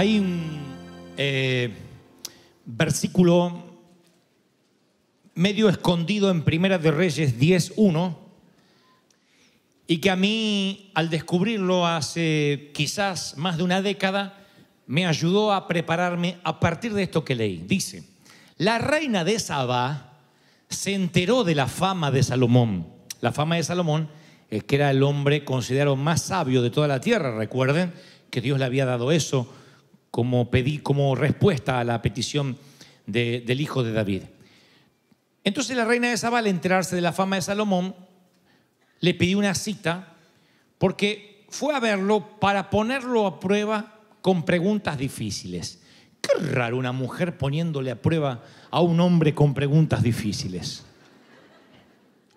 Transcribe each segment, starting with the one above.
hay un eh, versículo medio escondido en Primera de Reyes 10.1 y que a mí, al descubrirlo hace quizás más de una década, me ayudó a prepararme a partir de esto que leí. Dice, la reina de Sabá se enteró de la fama de Salomón. La fama de Salomón es que era el hombre considerado más sabio de toda la tierra, recuerden que Dios le había dado eso como, pedí, como respuesta a la petición del hijo de David. Entonces la reina de Zabal al enterarse de la fama de Salomón, le pidió una cita porque fue a verlo para ponerlo a prueba con preguntas difíciles. Qué raro una mujer poniéndole a prueba a un hombre con preguntas difíciles.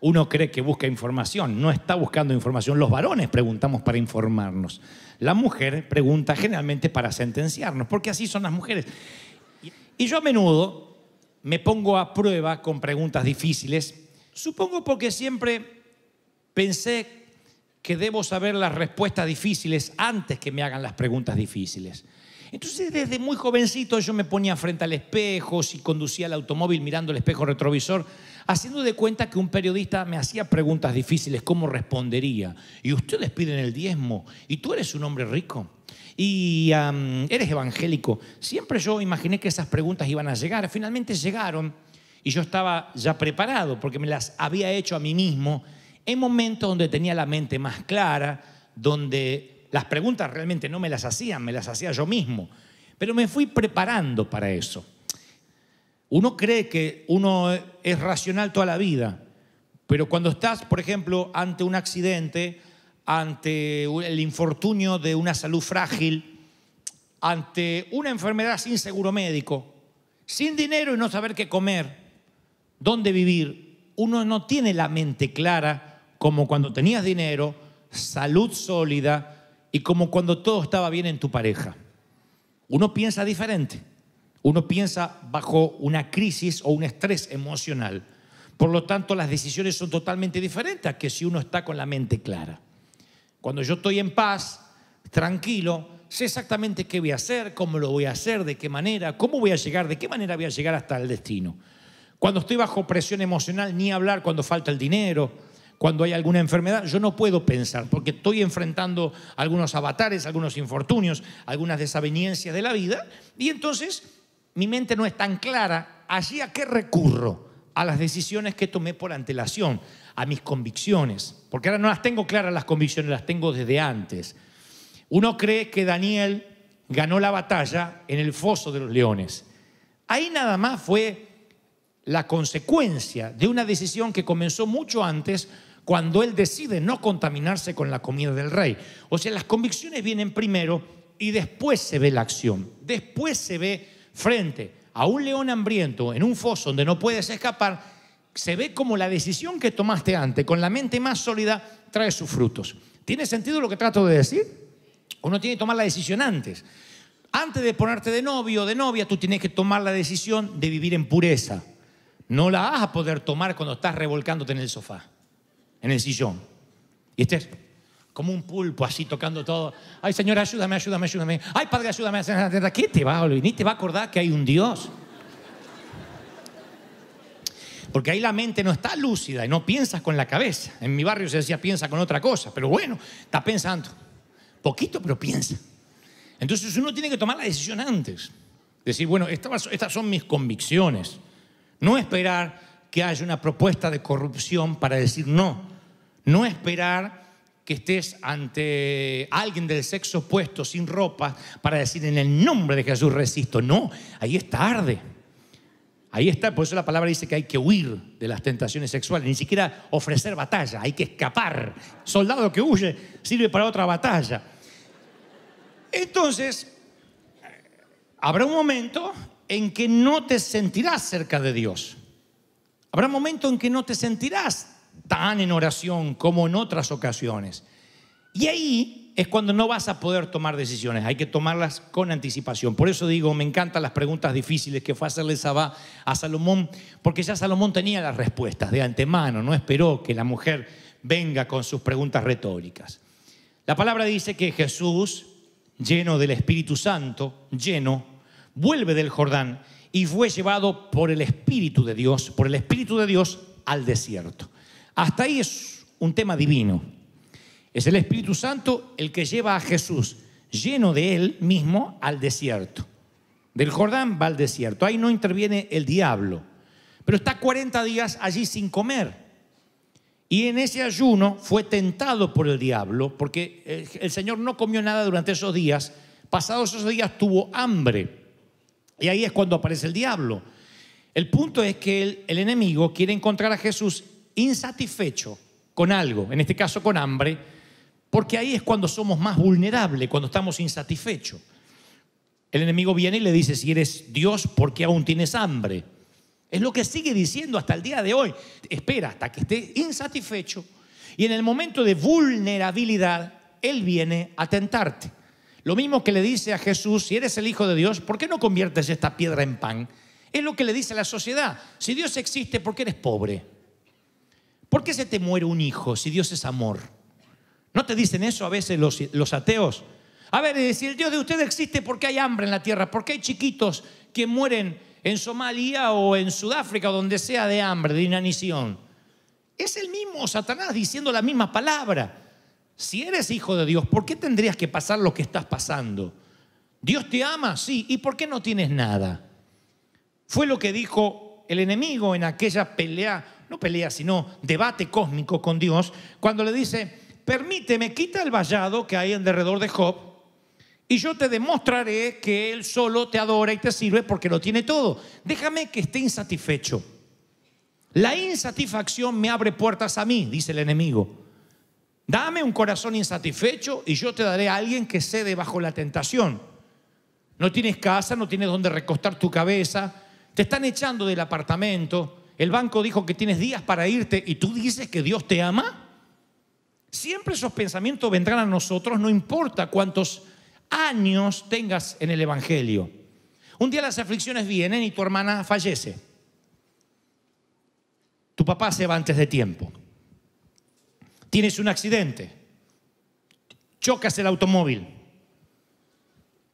Uno cree que busca información, no está buscando información. Los varones preguntamos para informarnos. La mujer pregunta generalmente para sentenciarnos, porque así son las mujeres. Y yo a menudo me pongo a prueba con preguntas difíciles, supongo porque siempre pensé que debo saber las respuestas difíciles antes que me hagan las preguntas difíciles. Entonces desde muy jovencito yo me ponía frente al espejo, si conducía el automóvil mirando el espejo retrovisor, haciendo de cuenta que un periodista me hacía preguntas difíciles, ¿cómo respondería? Y ustedes piden el diezmo, y tú eres un hombre rico y eres evangélico. Siempre yo imaginé que esas preguntas iban a llegar. Finalmente llegaron y yo estaba ya preparado porque me las había hecho a mí mismo en momentos donde tenía la mente más clara, donde las preguntas realmente no me las hacían, me las hacía yo mismo. Pero me fui preparando para eso. Uno cree que uno es racional toda la vida, pero cuando estás, por ejemplo, ante un accidente, ante el infortunio de una salud frágil, ante una enfermedad sin seguro médico, sin dinero y no saber qué comer, dónde vivir, uno no tiene la mente clara como cuando tenías dinero, salud sólida, y como cuando todo estaba bien en tu pareja. Uno piensa diferente, uno piensa bajo una crisis o un estrés emocional. Por lo tanto, las decisiones son totalmente diferentes que si uno está con la mente clara. Cuando yo estoy en paz, tranquilo, sé exactamente qué voy a hacer, cómo lo voy a hacer, de qué manera, cómo voy a llegar, de qué manera voy a llegar hasta el destino. Cuando estoy bajo presión emocional, ni hablar cuando falta el dinero, cuando hay alguna enfermedad, yo no puedo pensar, porque estoy enfrentando algunos avatares, algunos infortunios, algunas desaveniencias de la vida, y entonces mi mente no es tan clara. ¿Allí a qué recurro? A las decisiones que tomé por antelación, a mis convicciones, porque ahora no las tengo claras las convicciones, las tengo desde antes. Uno cree que Daniel ganó la batalla en el foso de los leones. Ahí nada más fue la consecuencia de una decisión que comenzó mucho antes cuando él decide no contaminarse con la comida del rey. O sea, las convicciones vienen primero y después se ve la acción, después se ve frente a un león hambriento en un foso donde no puedes escapar, se ve como la decisión que tomaste antes, con la mente más sólida, trae sus frutos. ¿Tiene sentido lo que trato de decir? Uno tiene que tomar la decisión antes. Antes de ponerte de novio o de novia, tú tienes que tomar la decisión de vivir en pureza. No la vas a poder tomar cuando estás revolcándote en el sofá en el sillón. Y este como un pulpo así tocando todo. Ay, Señor, ayúdame, ayúdame, ayúdame. Ay, Padre, ayúdame. ¿Qué te va a olvidar? Ni te va a acordar que hay un Dios. Porque ahí la mente no está lúcida y no piensas con la cabeza. En mi barrio se decía piensa con otra cosa, pero bueno, está pensando. Poquito, pero piensa. Entonces uno tiene que tomar la decisión antes. Decir, bueno, estas son mis convicciones. No esperar que haya una propuesta de corrupción para decir no. No esperar que estés ante alguien del sexo opuesto sin ropa para decir en el nombre de Jesús resisto. No, ahí es tarde. Ahí está, por eso la palabra dice que hay que huir de las tentaciones sexuales, ni siquiera ofrecer batalla, hay que escapar. Soldado que huye sirve para otra batalla. Entonces, habrá un momento en que no te sentirás cerca de Dios. Habrá un momento en que no te sentirás tan en oración como en otras ocasiones. Y ahí es cuando no vas a poder tomar decisiones, hay que tomarlas con anticipación. Por eso digo, me encantan las preguntas difíciles que fue hacerle Sabá a Salomón, porque ya Salomón tenía las respuestas de antemano, no esperó que la mujer venga con sus preguntas retóricas. La palabra dice que Jesús, lleno del Espíritu Santo, lleno, vuelve del Jordán y fue llevado por el Espíritu de Dios, por el Espíritu de Dios al desierto. Hasta ahí es un tema divino. Es el Espíritu Santo el que lleva a Jesús, lleno de él mismo, al desierto. Del Jordán va al desierto. Ahí no interviene el diablo. Pero está 40 días allí sin comer. Y en ese ayuno fue tentado por el diablo, porque el Señor no comió nada durante esos días. Pasados esos días tuvo hambre. Y ahí es cuando aparece el diablo. El punto es que el, el enemigo quiere encontrar a Jesús insatisfecho con algo, en este caso con hambre, porque ahí es cuando somos más vulnerables, cuando estamos insatisfechos. El enemigo viene y le dice, si eres Dios, ¿por qué aún tienes hambre? Es lo que sigue diciendo hasta el día de hoy. Espera hasta que esté insatisfecho y en el momento de vulnerabilidad, Él viene a tentarte. Lo mismo que le dice a Jesús, si eres el Hijo de Dios, ¿por qué no conviertes esta piedra en pan? Es lo que le dice a la sociedad. Si Dios existe, ¿por qué eres pobre? ¿Por qué se te muere un hijo si Dios es amor? ¿No te dicen eso a veces los, ateos? A ver, eh, si el Dios de ustedes existe porque hay hambre en la tierra, porque hay chiquitos que mueren en Somalia o en Sudáfrica o donde sea de hambre, de inanición. Es el mismo Satanás diciendo la misma palabra. Si eres hijo de Dios, ¿por qué tendrías que pasar lo que estás pasando? Dios te ama, sí, ¿y por qué no tienes nada? Fue lo que dijo el enemigo en aquella pelea no pelea, sino debate cósmico con Dios, cuando le dice, permíteme, quita el vallado que hay en derredor de Job, y yo te demostraré que Él solo te adora y te sirve porque lo tiene todo. Déjame que esté insatisfecho. La insatisfacción me abre puertas a mí, dice el enemigo. Dame un corazón insatisfecho y yo te daré a alguien que cede bajo la tentación. No tienes casa, no tienes donde recostar tu cabeza, te están echando del apartamento, el banco dijo que tienes días para irte y tú dices que Dios te ama. Siempre esos pensamientos vendrán a nosotros, no importa cuántos años tengas en el Evangelio. Un día las aflicciones vienen y tu hermana fallece. Tu papá se va antes de tiempo. Tienes un accidente. Chocas el automóvil.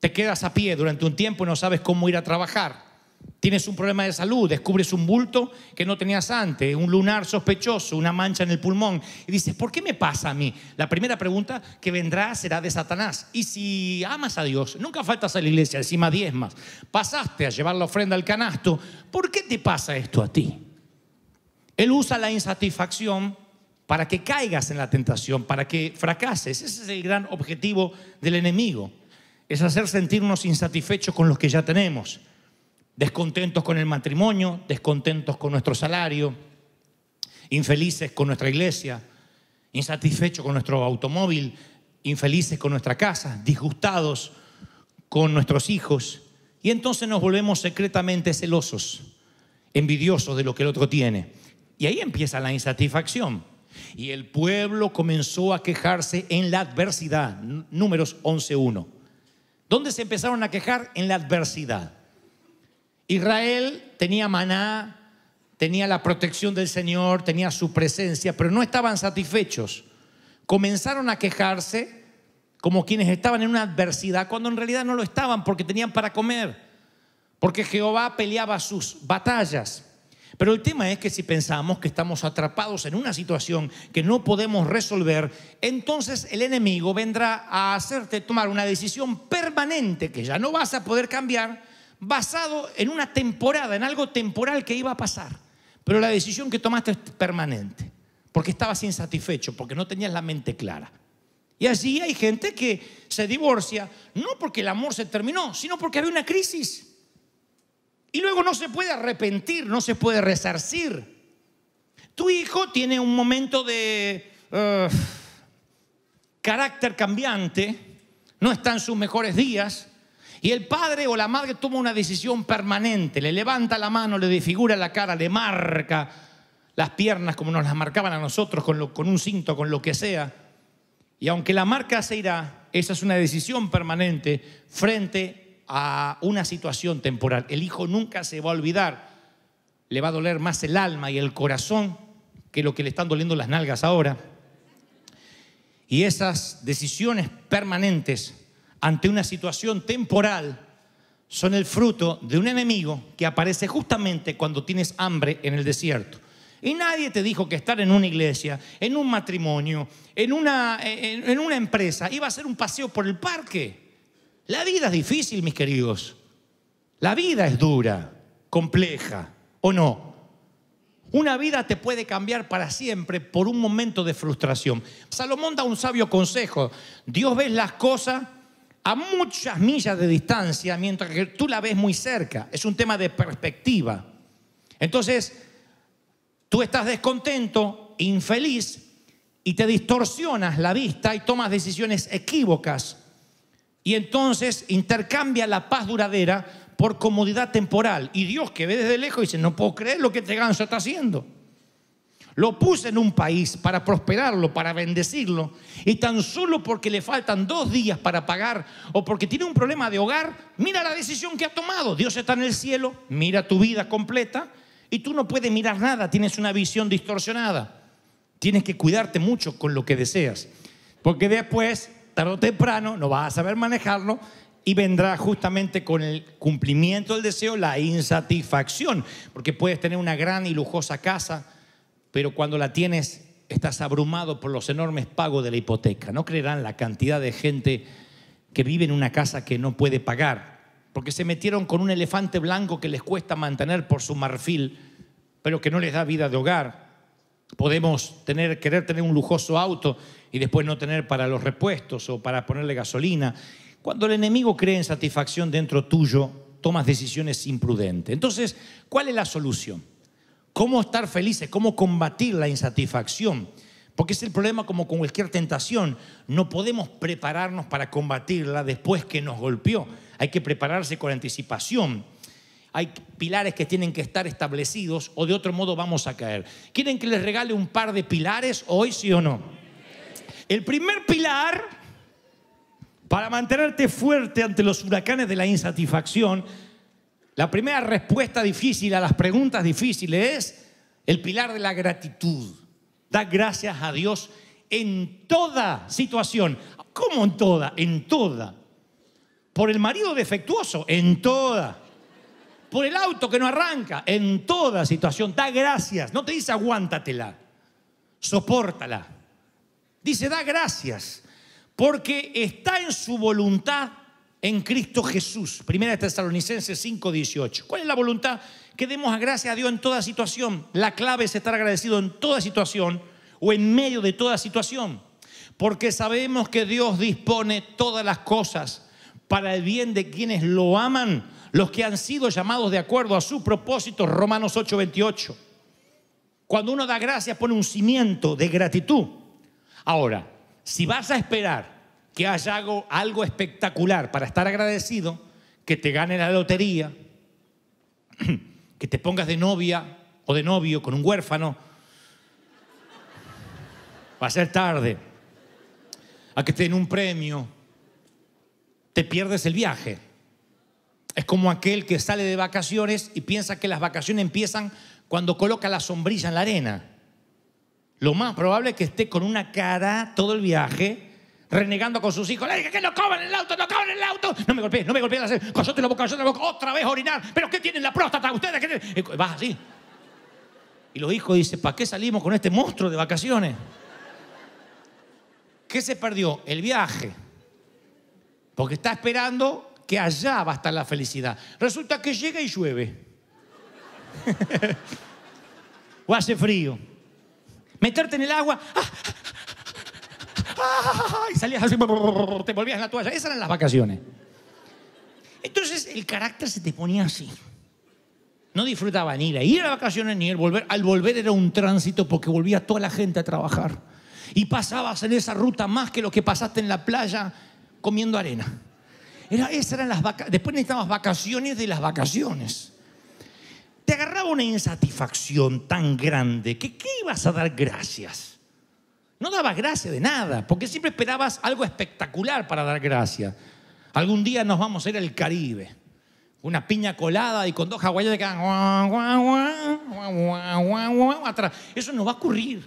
Te quedas a pie durante un tiempo y no sabes cómo ir a trabajar. Tienes un problema de salud, descubres un bulto que no tenías antes, un lunar sospechoso, una mancha en el pulmón. Y dices, ¿por qué me pasa a mí? La primera pregunta que vendrá será de Satanás. Y si amas a Dios, nunca faltas a la iglesia, encima diezmas, pasaste a llevar la ofrenda al canasto, ¿por qué te pasa esto a ti? Él usa la insatisfacción para que caigas en la tentación, para que fracases. Ese es el gran objetivo del enemigo, es hacer sentirnos insatisfechos con los que ya tenemos descontentos con el matrimonio, descontentos con nuestro salario, infelices con nuestra iglesia, insatisfechos con nuestro automóvil, infelices con nuestra casa, disgustados con nuestros hijos. Y entonces nos volvemos secretamente celosos, envidiosos de lo que el otro tiene. Y ahí empieza la insatisfacción. Y el pueblo comenzó a quejarse en la adversidad, números 11.1. ¿Dónde se empezaron a quejar? En la adversidad. Israel tenía maná, tenía la protección del Señor, tenía su presencia, pero no estaban satisfechos. Comenzaron a quejarse como quienes estaban en una adversidad, cuando en realidad no lo estaban porque tenían para comer, porque Jehová peleaba sus batallas. Pero el tema es que si pensamos que estamos atrapados en una situación que no podemos resolver, entonces el enemigo vendrá a hacerte tomar una decisión permanente que ya no vas a poder cambiar basado en una temporada, en algo temporal que iba a pasar. Pero la decisión que tomaste es permanente, porque estabas insatisfecho, porque no tenías la mente clara. Y allí hay gente que se divorcia, no porque el amor se terminó, sino porque había una crisis. Y luego no se puede arrepentir, no se puede resarcir. Tu hijo tiene un momento de eh, carácter cambiante, no está en sus mejores días, y el padre o la madre toma una decisión permanente, le levanta la mano, le desfigura la cara, le marca las piernas como nos las marcaban a nosotros, con, con un cinto, con lo que sea. Y aunque la marca se irá, esa es una decisión permanente frente a una situación temporal. El hijo nunca se va a olvidar, le va a doler más el alma y el corazón que lo que le están doliendo las nalgas ahora. Y esas decisiones permanentes ante una situación temporal son el fruto de un enemigo que aparece justamente cuando tienes hambre en el desierto. Y nadie te dijo que estar en una iglesia, en un matrimonio, en una, en, una empresa, iba a ser un paseo por el parque. La vida es difícil, mis queridos. La vida es dura, compleja, ¿o no? Una vida te puede cambiar para siempre por un momento de frustración. Salomón da un sabio consejo. Dios ve las cosas a muchas millas de distancia, mientras que tú la ves muy cerca. Es un tema de perspectiva. Entonces, tú estás descontento, infeliz, y te distorsionas la vista y tomas decisiones equívocas. Y entonces intercambia la paz duradera por comodidad temporal. Y Dios que ve desde lejos dice, no puedo creer lo que este ganso está haciendo. Lo puse en un país para prosperarlo, para bendecirlo, y tan solo porque le faltan dos días para pagar o porque tiene un problema de hogar, mira la decisión que ha tomado. Dios está en el cielo, mira tu vida completa y tú no puedes mirar nada, tienes una visión distorsionada. Tienes que cuidarte mucho con lo que deseas, porque después, tarde o temprano, no vas a saber manejarlo y vendrá justamente con el cumplimiento del deseo la insatisfacción, porque puedes tener una gran y lujosa casa pero cuando la tienes estás abrumado por los enormes pagos de la hipoteca. No creerán la cantidad de gente que vive en una casa que no puede pagar, porque se metieron con un elefante blanco que les cuesta mantener por su marfil, pero que no les da vida de hogar. Podemos tener, querer tener un lujoso auto y después no tener para los repuestos o para ponerle gasolina. Cuando el enemigo cree en satisfacción dentro tuyo, tomas decisiones imprudentes. Entonces, ¿cuál es la solución? cómo estar felices, cómo combatir la insatisfacción. Porque es el problema como con cualquier tentación. No podemos prepararnos para combatirla después que nos golpeó. Hay que prepararse con anticipación. Hay pilares que tienen que estar establecidos o de otro modo vamos a caer. ¿Quieren que les regale un par de pilares hoy, sí o no? El primer pilar para mantenerte fuerte ante los huracanes de la insatisfacción la primera respuesta difícil a las preguntas difíciles es el pilar de la gratitud. Da gracias a Dios en toda situación. ¿Cómo en toda? En toda. Por el marido defectuoso, en toda. Por el auto que no arranca, en toda situación. Da gracias. No te dice aguántatela, sopórtala. Dice, da gracias, porque está en su voluntad en Cristo Jesús. Primera de Tesalonicenses 5:18. ¿Cuál es la voluntad? Que demos a a Dios en toda situación. La clave es estar agradecido en toda situación o en medio de toda situación, porque sabemos que Dios dispone todas las cosas para el bien de quienes lo aman, los que han sido llamados de acuerdo a su propósito. Romanos 8:28. Cuando uno da gracias pone un cimiento de gratitud. Ahora, si vas a esperar que haya algo, algo espectacular para estar agradecido, que te gane la lotería, que te pongas de novia o de novio con un huérfano. Va a ser tarde. A que te den un premio. Te pierdes el viaje. Es como aquel que sale de vacaciones y piensa que las vacaciones empiezan cuando coloca la sombrilla en la arena. Lo más probable es que esté con una cara todo el viaje renegando con sus hijos. Le dije que no coman el auto, no coman el auto. No me golpeé no me golpees. la boca, cosote la boca. Otra vez orinar. ¿Pero qué tienen la próstata ustedes? ¿Qué Vas así. Y los hijos dicen, ¿para qué salimos con este monstruo de vacaciones? ¿Qué se perdió? El viaje. Porque está esperando que allá va a estar la felicidad. Resulta que llega y llueve. o hace frío. Meterte en el agua. ¡ah! ah y salías así, te volvías la toalla. Esas eran las vacaciones. Entonces el carácter se te ponía así. No disfrutaba ni la ir a vacaciones ni el volver. Al volver era un tránsito porque volvía toda la gente a trabajar. Y pasabas en esa ruta más que lo que pasaste en la playa comiendo arena. esas eran las Después necesitabas vacaciones de las vacaciones. Te agarraba una insatisfacción tan grande que ¿qué ibas a dar gracias? No dabas gracia de nada, porque siempre esperabas algo espectacular para dar gracia. Algún día nos vamos a ir al Caribe. Una piña colada y con dos hawaianos que van Eso no va a ocurrir.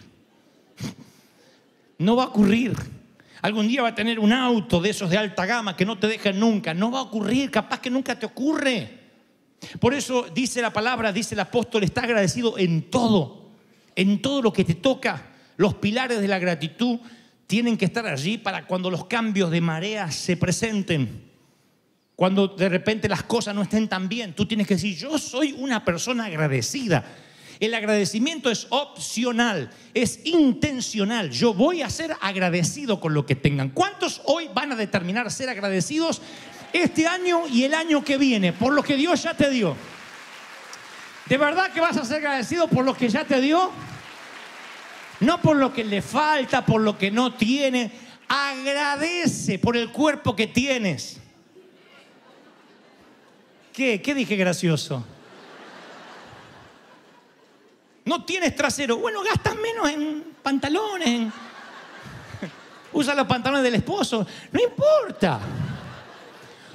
No va a ocurrir. Algún día va a tener un auto de esos de alta gama que no te dejan nunca. No va a ocurrir, capaz que nunca te ocurre. Por eso dice la palabra, dice el apóstol, está agradecido en todo, en todo lo que te toca. Los pilares de la gratitud tienen que estar allí para cuando los cambios de marea se presenten. Cuando de repente las cosas no estén tan bien, tú tienes que decir, yo soy una persona agradecida. El agradecimiento es opcional, es intencional. Yo voy a ser agradecido con lo que tengan. ¿Cuántos hoy van a determinar ser agradecidos este año y el año que viene por lo que Dios ya te dio? ¿De verdad que vas a ser agradecido por lo que ya te dio? no por lo que le falta, por lo que no tiene. Agradece por el cuerpo que tienes. ¿Qué? ¿Qué dije gracioso? No tienes trasero. Bueno, gastas menos en pantalones. Usa los pantalones del esposo. No importa.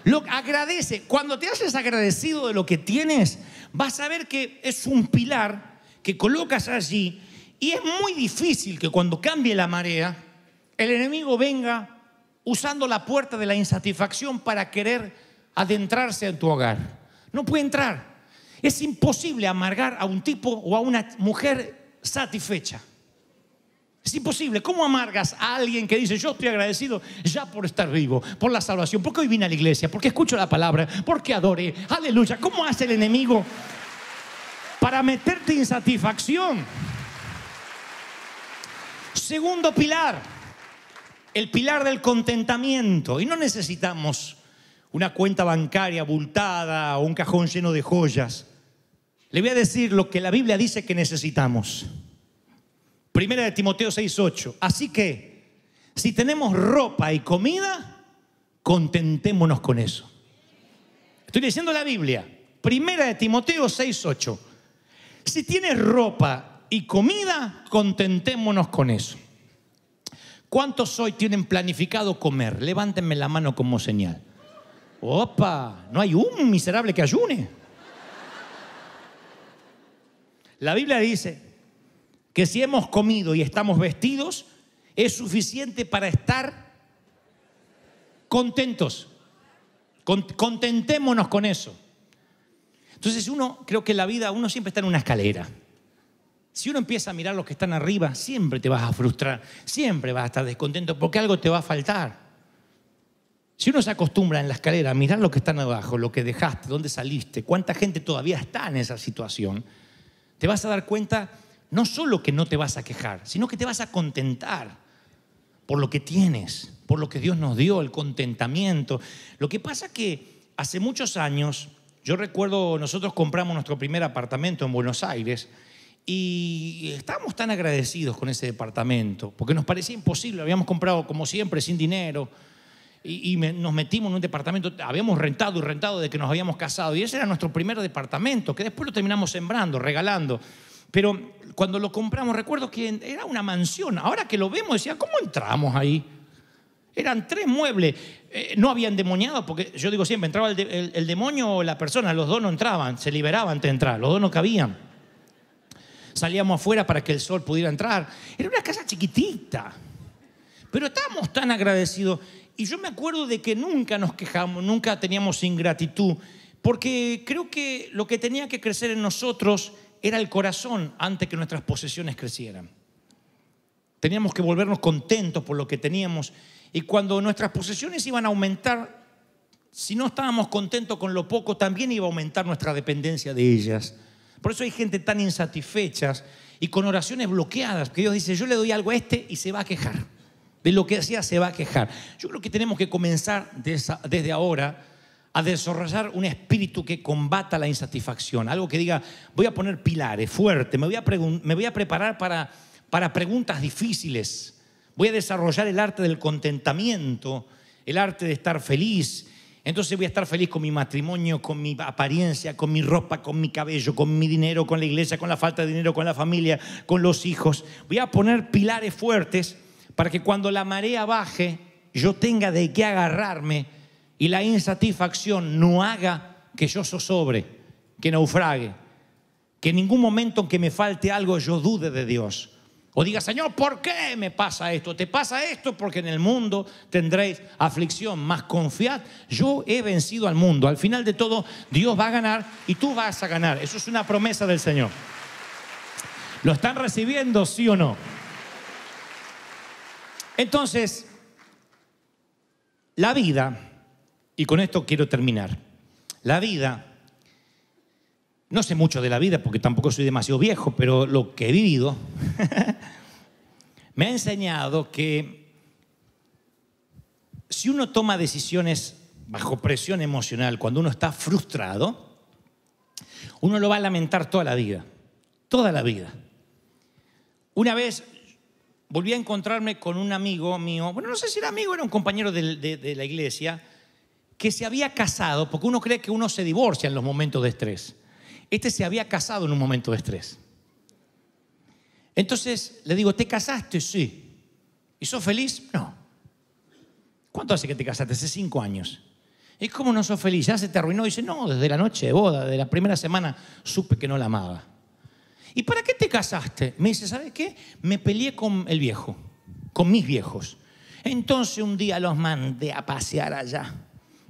Lo agradece. Cuando te haces agradecido de lo que tienes, vas a ver que es un pilar que colocas allí y es muy difícil que cuando cambie la marea, el enemigo venga usando la puerta de la insatisfacción para querer adentrarse en tu hogar. No puede entrar. Es imposible amargar a un tipo o a una mujer satisfecha. Es imposible. ¿Cómo amargas a alguien que dice, yo estoy agradecido ya por estar vivo, por la salvación, porque hoy vine a la iglesia, porque escucho la palabra, porque adore. Aleluya. ¿Cómo hace el enemigo para meterte insatisfacción? Segundo pilar, el pilar del contentamiento. Y no necesitamos una cuenta bancaria abultada o un cajón lleno de joyas. Le voy a decir lo que la Biblia dice que necesitamos. Primera de Timoteo 6:8. Así que, si tenemos ropa y comida, contentémonos con eso. Estoy diciendo la Biblia. Primera de Timoteo 6:8. Si tienes ropa y comida, contentémonos con eso. ¿Cuántos hoy tienen planificado comer? Levántenme la mano como señal. Opa, no hay un miserable que ayune. La Biblia dice que si hemos comido y estamos vestidos, es suficiente para estar contentos. Contentémonos con eso. Entonces uno, creo que la vida, uno siempre está en una escalera. Si uno empieza a mirar los que están arriba, siempre te vas a frustrar, siempre vas a estar descontento porque algo te va a faltar. Si uno se acostumbra en la escalera a mirar lo que están abajo, lo que dejaste, dónde saliste, cuánta gente todavía está en esa situación, te vas a dar cuenta no solo que no te vas a quejar, sino que te vas a contentar por lo que tienes, por lo que Dios nos dio, el contentamiento. Lo que pasa que hace muchos años, yo recuerdo, nosotros compramos nuestro primer apartamento en Buenos Aires, y estábamos tan agradecidos con ese departamento, porque nos parecía imposible, habíamos comprado como siempre, sin dinero, y, nos metimos en un departamento, habíamos rentado y rentado de que nos habíamos casado, y ese era nuestro primer departamento, que después lo terminamos sembrando, regalando. Pero cuando lo compramos, recuerdo que era una mansión, ahora que lo vemos, decía, ¿cómo entramos ahí? Eran tres muebles, eh, no habían demoniado porque yo digo siempre, entraba el, el demonio o la persona, los dos no entraban, se liberaban de entrar, los dos no cabían salíamos afuera para que el sol pudiera entrar. Era una casa chiquitita, pero estábamos tan agradecidos. Y yo me acuerdo de que nunca nos quejamos, nunca teníamos ingratitud, porque creo que lo que tenía que crecer en nosotros era el corazón antes que nuestras posesiones crecieran. Teníamos que volvernos contentos por lo que teníamos. Y cuando nuestras posesiones iban a aumentar, si no estábamos contentos con lo poco, también iba a aumentar nuestra dependencia de ellas. Por eso hay gente tan insatisfechas y con oraciones bloqueadas, que Dios dice, yo le doy algo a este y se va a quejar. De lo que hacía se va a quejar. Yo creo que tenemos que comenzar desde ahora a desarrollar un espíritu que combata la insatisfacción, algo que diga, voy a poner pilares fuertes me voy a, me voy a preparar para, para preguntas difíciles, voy a desarrollar el arte del contentamiento, el arte de estar feliz, entonces voy a estar feliz con mi matrimonio, con mi apariencia, con mi ropa, con mi cabello, con mi dinero, con la iglesia, con la falta de dinero, con la familia, con los hijos. Voy a poner pilares fuertes para que cuando la marea baje yo tenga de qué agarrarme y la insatisfacción no haga que yo sosobre, que naufrague, que en ningún momento en que me falte algo yo dude de Dios. O diga, Señor, ¿por qué me pasa esto? Te pasa esto porque en el mundo tendréis aflicción, más confiad, yo he vencido al mundo. Al final de todo, Dios va a ganar y tú vas a ganar. Eso es una promesa del Señor. ¿Lo están recibiendo, sí o no? Entonces, la vida, y con esto quiero terminar, la vida no sé mucho de la vida porque tampoco soy demasiado viejo, pero lo que he vivido me ha enseñado que si uno toma decisiones bajo presión emocional, cuando uno está frustrado, uno lo va a lamentar toda la vida, toda la vida. Una vez volví a encontrarme con un amigo mío, bueno, no sé si era amigo, era un compañero de, la iglesia, que se había casado, porque uno cree que uno se divorcia en los momentos de estrés. Este se había casado en un momento de estrés. Entonces le digo, ¿te casaste? Sí. ¿Y sos feliz? No. ¿Cuánto hace que te casaste? Hace cinco años. ¿Y cómo no sos feliz? Ya se te arruinó. dice, no, desde la noche de boda, de la primera semana, supe que no la amaba. ¿Y para qué te casaste? Me dice, ¿sabes qué? Me peleé con el viejo, con mis viejos. Entonces un día los mandé a pasear allá.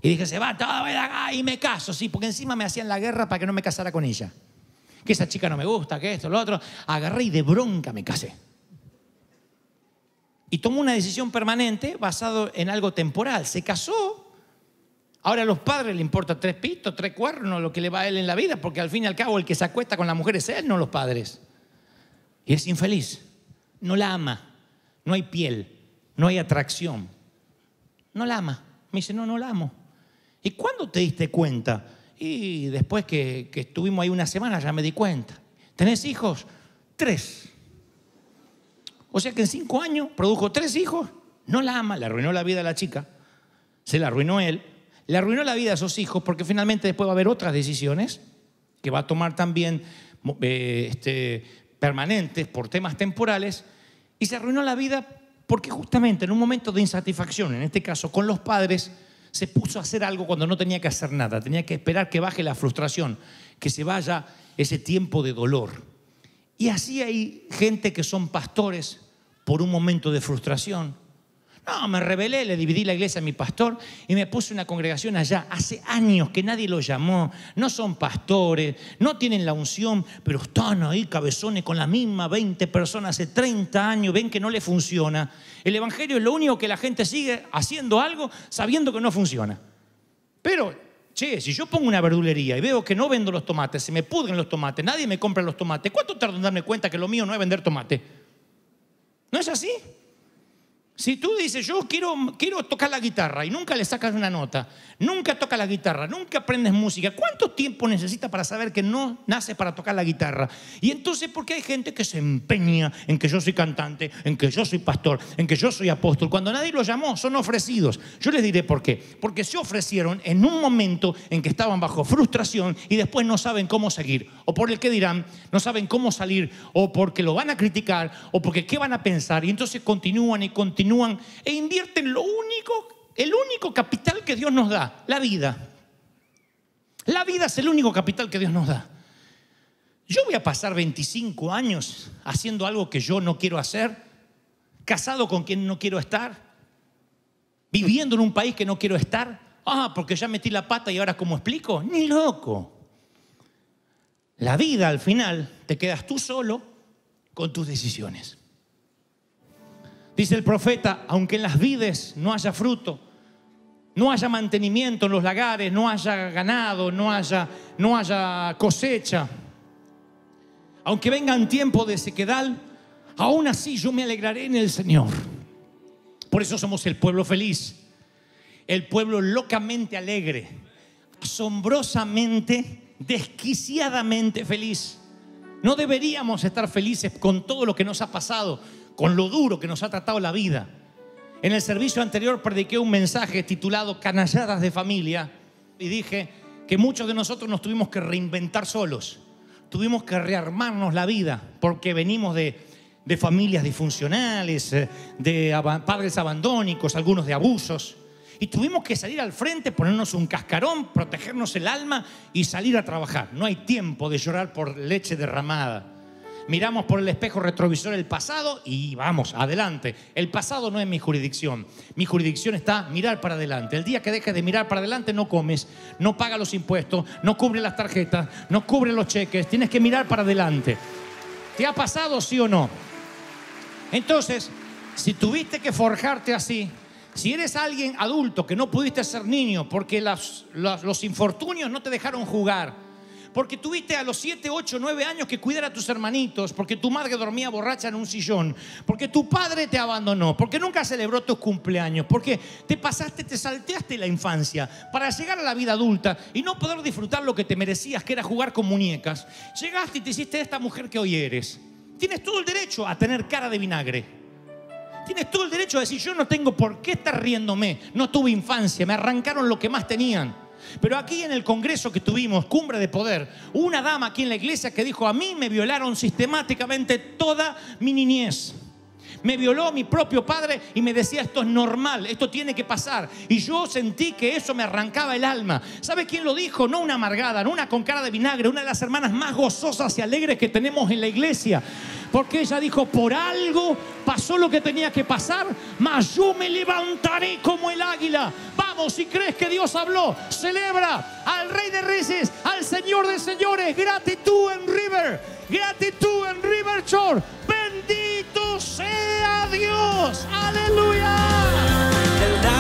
Y dije, se va, todo ver acá y me caso, sí, porque encima me hacían la guerra para que no me casara con ella. Que esa chica no me gusta, que esto, lo otro. Agarré y de bronca me casé. Y tomó una decisión permanente basado en algo temporal. Se casó. Ahora a los padres le importa tres pitos, tres cuernos, lo que le va a él en la vida, porque al fin y al cabo el que se acuesta con la mujer es él, no los padres. Y es infeliz. No la ama. No hay piel. No hay atracción. No la ama. Me dice, no, no la amo. ¿Y cuándo te diste cuenta? Y después que, estuvimos ahí una semana ya me di cuenta. ¿Tenés hijos? Tres. O sea que en cinco años produjo tres hijos. No la ama, le arruinó la vida a la chica, se la arruinó él, le arruinó la vida a esos hijos porque finalmente después va a haber otras decisiones que va a tomar también eh, este, permanentes por temas temporales y se arruinó la vida porque justamente en un momento de insatisfacción, en este caso con los padres, se puso a hacer algo cuando no tenía que hacer nada, tenía que esperar que baje la frustración, que se vaya ese tiempo de dolor. Y así hay gente que son pastores por un momento de frustración, no, me rebelé, le dividí la iglesia a mi pastor y me puse una congregación allá. Hace años que nadie lo llamó, no son pastores, no tienen la unción, pero están ahí cabezones con la misma 20 personas hace 30 años, ven que no le funciona. El Evangelio es lo único que la gente sigue haciendo algo sabiendo que no funciona. Pero, che, si yo pongo una verdulería y veo que no vendo los tomates, se me pudren los tomates, nadie me compra los tomates, ¿cuánto tardo en darme cuenta que lo mío no es vender tomate? ¿No es así? Si tú dices, yo quiero, quiero tocar la guitarra y nunca le sacas una nota, nunca tocas la guitarra, nunca aprendes música, ¿cuánto tiempo necesitas para saber que no nace para tocar la guitarra? Y entonces, ¿por qué hay gente que se empeña en que yo soy cantante, en que yo soy pastor, en que yo soy apóstol? Cuando nadie lo llamó, son ofrecidos. Yo les diré por qué. Porque se ofrecieron en un momento en que estaban bajo frustración y después no saben cómo seguir. O por el que dirán, no saben cómo salir, o porque lo van a criticar, o porque qué van a pensar. Y entonces continúan y continúan e invierten lo único, el único capital que Dios nos da, la vida. La vida es el único capital que Dios nos da. Yo voy a pasar 25 años haciendo algo que yo no quiero hacer, casado con quien no quiero estar, viviendo en un país que no quiero estar. Ah, porque ya metí la pata y ahora cómo explico. Ni loco. La vida al final te quedas tú solo con tus decisiones. Dice el profeta, aunque en las vides no haya fruto, no haya mantenimiento en los lagares, no haya ganado, no haya, no haya cosecha, aunque vengan tiempo de sequedal, aún así yo me alegraré en el Señor. Por eso somos el pueblo feliz, el pueblo locamente alegre, asombrosamente, desquiciadamente feliz. No deberíamos estar felices con todo lo que nos ha pasado, con lo duro que nos ha tratado la vida. En el servicio anterior prediqué un mensaje titulado Canalladas de familia y dije que muchos de nosotros nos tuvimos que reinventar solos, tuvimos que rearmarnos la vida porque venimos de, de familias disfuncionales, eh, de padres abandónicos, algunos de abusos. Y tuvimos que salir al frente, ponernos un cascarón, protegernos el alma y salir a trabajar. No hay tiempo de llorar por leche derramada miramos por el espejo retrovisor el pasado y vamos, adelante. El pasado no es mi jurisdicción. Mi jurisdicción está mirar para adelante. El día que dejes de mirar para adelante no comes, no pagas los impuestos, no cubres las tarjetas, no cubres los cheques. Tienes que mirar para adelante. ¿Te ha pasado sí o no? Entonces, si tuviste que forjarte así, si eres alguien adulto que no pudiste ser niño porque los infortunios no te dejaron jugar, porque tuviste a los 7, 8, 9 años que cuidar a tus hermanitos, porque tu madre dormía borracha en un sillón, porque tu padre te abandonó, porque nunca celebró tus cumpleaños, porque te pasaste, te salteaste la infancia para llegar a la vida adulta y no poder disfrutar lo que te merecías, que era jugar con muñecas. Llegaste y te hiciste esta mujer que hoy eres. Tienes todo el derecho a tener cara de vinagre. Tienes todo el derecho a decir, yo no tengo por qué estar riéndome, no tuve infancia, me arrancaron lo que más tenían. Pero aquí en el congreso que tuvimos, Cumbre de Poder, una dama aquí en la iglesia que dijo, a mí me violaron sistemáticamente toda mi niñez. Me violó mi propio padre y me decía, esto es normal, esto tiene que pasar. Y yo sentí que eso me arrancaba el alma. ¿Sabe quién lo dijo? No una amargada, no una con cara de vinagre, una de las hermanas más gozosas y alegres que tenemos en la iglesia. Porque ella dijo, por algo pasó lo que tenía que pasar, mas yo me levantaré como el águila si crees que Dios habló, celebra al Rey de Reyes, al Señor de Señores. Gratitud en River, gratitud en River Shore. Bendito sea Dios. Aleluya.